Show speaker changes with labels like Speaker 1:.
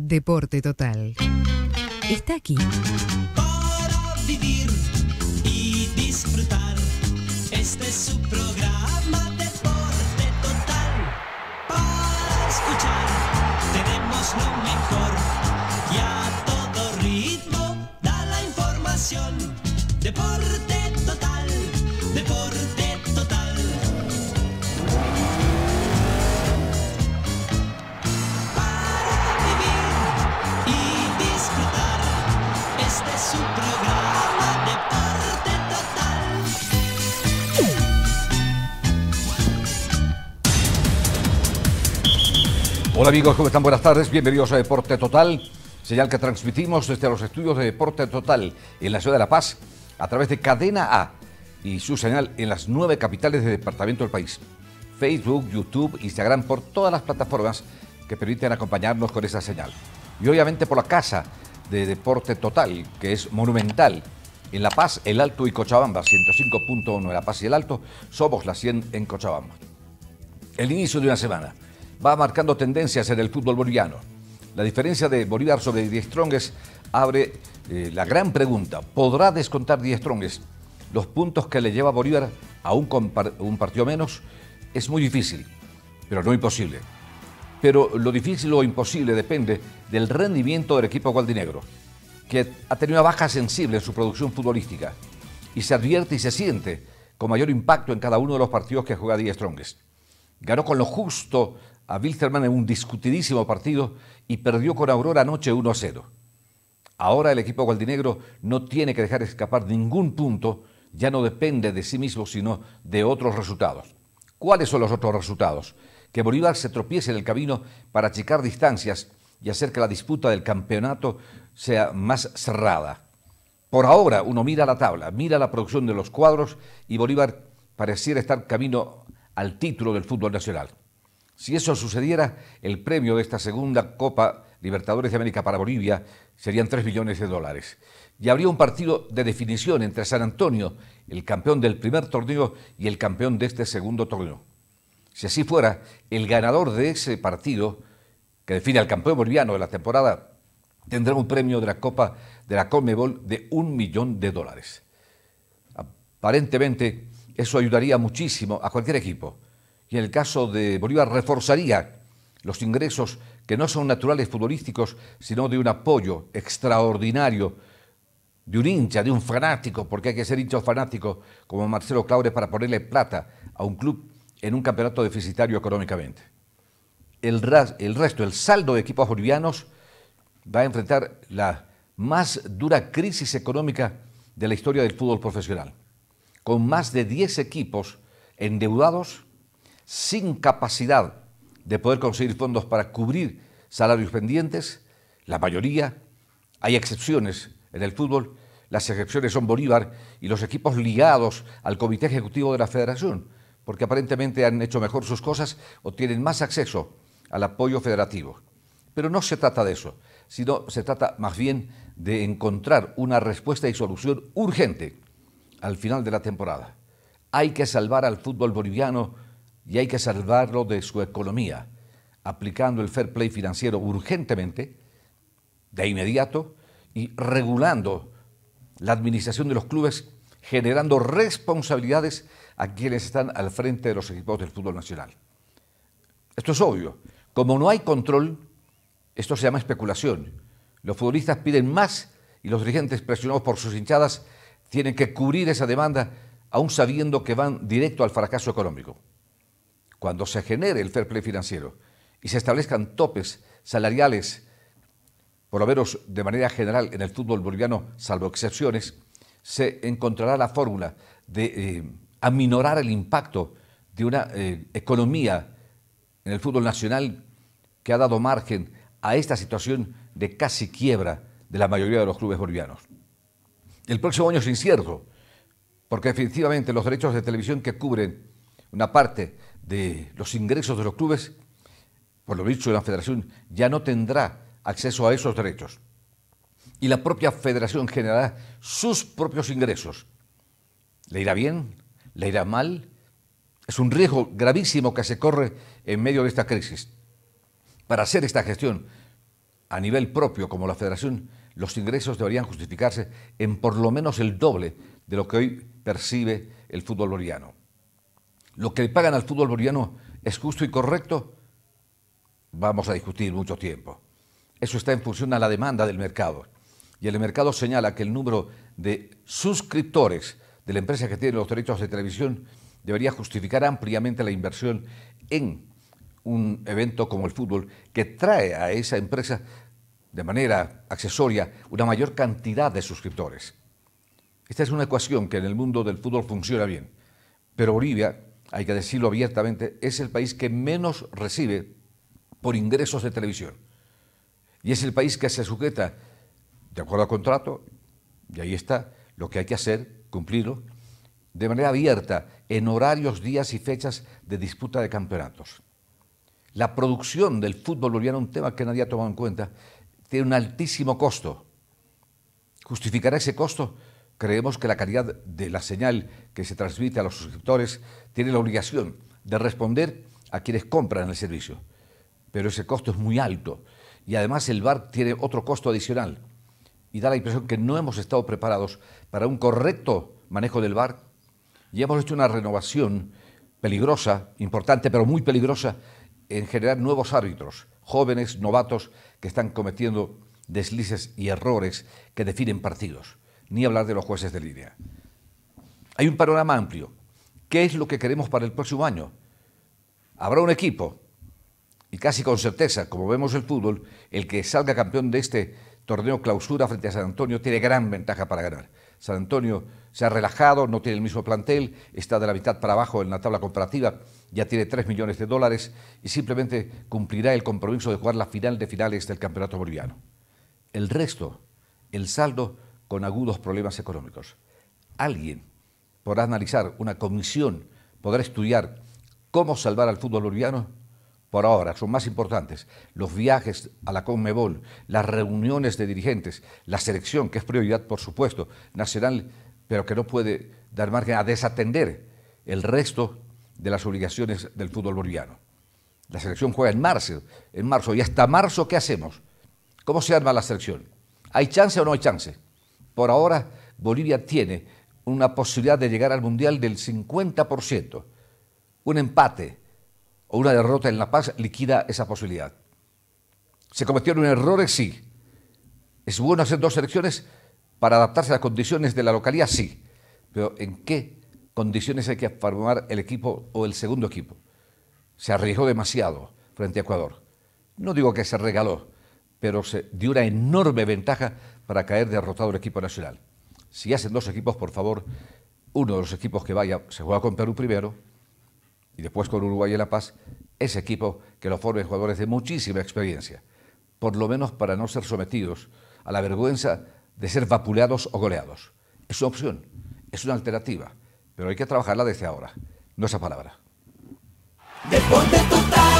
Speaker 1: Deporte Total. Está aquí. Para vivir y disfrutar. Este es su programa Deporte Total. Para escuchar tenemos lo mejor. Hola amigos, ¿cómo están? Buenas tardes, bienvenidos a Deporte Total, señal que transmitimos desde los estudios de Deporte Total en la ciudad de La Paz a través de Cadena A y su señal en las nueve capitales de departamento del país. Facebook, YouTube, Instagram, por todas las plataformas que permiten acompañarnos con esa señal. Y obviamente por la casa de Deporte Total, que es monumental. En La Paz, El Alto y Cochabamba, 105.1 en La Paz y El Alto, somos la 100 en Cochabamba. El inicio de una semana va marcando tendencias en el fútbol boliviano. La diferencia de Bolívar sobre Diez Trongues abre eh, la gran pregunta, ¿podrá descontar Diez Trongues los puntos que le lleva Bolívar a un partido menos? Es muy difícil, pero no imposible. Pero lo difícil o imposible depende del rendimiento del equipo gualdinegro, que ha tenido una baja sensible en su producción futbolística y se advierte y se siente con mayor impacto en cada uno de los partidos que juega Díaz Trongues. Ganó con lo justo a Wilstermann en un discutidísimo partido y perdió con Aurora anoche 1-0. Ahora el equipo gualdinegro no tiene que dejar escapar ningún punto, ya no depende de sí mismo, sino de otros resultados. ¿Cuáles son los otros resultados? Que Bolívar se tropiece en el camino para achicar distancias y hacer que la disputa del campeonato sea más cerrada. Por ahora uno mira la tabla, mira la producción de los cuadros y Bolívar pareciera estar camino al título del fútbol nacional. Si eso sucediera, el premio de esta segunda Copa Libertadores de América para Bolivia serían 3 millones de dólares. Y habría un partido de definición entre San Antonio, el campeón del primer torneo, y el campeón de este segundo torneo. Si así fuera, el ganador de ese partido, que define al campeón boliviano de la temporada, tendrá un premio de la Copa de la Conmebol de un millón de dólares. Aparentemente, eso ayudaría muchísimo a cualquier equipo. Y en el caso de Bolívar reforzaría los ingresos que no son naturales futbolísticos, sino de un apoyo extraordinario de un hincha, de un fanático, porque hay que ser hincha o fanático como Marcelo Claures para ponerle plata a un club en un campeonato deficitario económicamente. El, el resto, el saldo de equipos bolivianos va a enfrentar la más dura crisis económica de la historia del fútbol profesional con más de 10 equipos endeudados sin capacidad de poder conseguir fondos para cubrir salarios pendientes, la mayoría, hay excepciones en el fútbol, las excepciones son Bolívar y los equipos ligados al Comité Ejecutivo de la Federación, porque aparentemente han hecho mejor sus cosas o tienen más acceso al apoyo federativo. Pero no se trata de eso, sino se trata más bien de encontrar una respuesta y solución urgente al final de la temporada. Hay que salvar al fútbol boliviano y hay que salvarlo de su economía, aplicando el fair play financiero urgentemente, de inmediato, y regulando la administración de los clubes, generando responsabilidades a quienes están al frente de los equipos del fútbol nacional. Esto es obvio. Como no hay control, esto se llama especulación. Los futbolistas piden más y los dirigentes presionados por sus hinchadas tienen que cubrir esa demanda aún sabiendo que van directo al fracaso económico. Cuando se genere el fair play financiero y se establezcan topes salariales, por lo menos de manera general en el fútbol boliviano, salvo excepciones, se encontrará la fórmula de eh, aminorar el impacto de una eh, economía en el fútbol nacional que ha dado margen a esta situación de casi quiebra de la mayoría de los clubes bolivianos. El próximo año es incierto, porque definitivamente los derechos de televisión que cubren una parte de los ingresos de los clubes, por lo dicho, la federación ya no tendrá acceso a esos derechos. Y la propia federación generará sus propios ingresos. ¿Le irá bien? ¿Le irá mal? Es un riesgo gravísimo que se corre en medio de esta crisis. Para hacer esta gestión a nivel propio como la federación, los ingresos deberían justificarse en por lo menos el doble de lo que hoy percibe el fútbol boliviano. Lo que le pagan al fútbol boliviano es justo y correcto, vamos a discutir mucho tiempo. Eso está en función a la demanda del mercado. Y el mercado señala que el número de suscriptores de la empresa que tiene los derechos de televisión debería justificar ampliamente la inversión en un evento como el fútbol que trae a esa empresa de manera accesoria una mayor cantidad de suscriptores. Esta es una ecuación que en el mundo del fútbol funciona bien, pero Bolivia, hay que decirlo abiertamente, es el país que menos recibe por ingresos de televisión. Y es el país que se sujeta, de acuerdo al contrato, y ahí está, lo que hay que hacer, cumplirlo, de manera abierta, en horarios, días y fechas de disputa de campeonatos. La producción del fútbol boliviano, un tema que nadie ha tomado en cuenta, tiene un altísimo costo. ¿Justificará ese costo? Creemos que la calidad de la señal que se transmite a los suscriptores tiene la obligación de responder a quienes compran el servicio. Pero ese costo es muy alto y además el bar tiene otro costo adicional y da la impresión que no hemos estado preparados para un correcto manejo del bar. y hemos hecho una renovación peligrosa, importante pero muy peligrosa, en generar nuevos árbitros jóvenes, novatos, que están cometiendo deslices y errores que definen partidos, ni hablar de los jueces de línea. Hay un panorama amplio. ¿Qué es lo que queremos para el próximo año? Habrá un equipo, y casi con certeza, como vemos el fútbol, el que salga campeón de este torneo clausura frente a San Antonio tiene gran ventaja para ganar. San Antonio se ha relajado, no tiene el mismo plantel, está de la mitad para abajo en la tabla comparativa, ya tiene 3 millones de dólares y simplemente cumplirá el compromiso de jugar la final de finales del Campeonato Boliviano. El resto, el saldo, con agudos problemas económicos. Alguien podrá analizar, una comisión podrá estudiar cómo salvar al fútbol boliviano por ahora son más importantes los viajes a la Conmebol, las reuniones de dirigentes, la selección, que es prioridad, por supuesto, nacional, pero que no puede dar margen a desatender el resto de las obligaciones del fútbol boliviano. La selección juega en marzo, en marzo, y hasta marzo, ¿qué hacemos? ¿Cómo se arma la selección? ¿Hay chance o no hay chance? Por ahora, Bolivia tiene una posibilidad de llegar al Mundial del 50%. Un empate o una derrota en La Paz liquida esa posibilidad. ¿Se cometieron errores? Sí. ¿Es bueno hacer dos elecciones para adaptarse a las condiciones de la localidad? Sí. Pero ¿en qué condiciones hay que formar el equipo o el segundo equipo? Se arriesgó demasiado frente a Ecuador. No digo que se regaló, pero se dio una enorme ventaja para caer derrotado el equipo nacional. Si hacen dos equipos, por favor, uno de los equipos que vaya se juega con Perú primero, y después con Uruguay y La Paz, ese equipo que lo formen jugadores de muchísima experiencia, por lo menos para no ser sometidos a la vergüenza de ser vapuleados o goleados. Es una opción, es una alternativa, pero hay que trabajarla desde ahora, no esa palabra. total.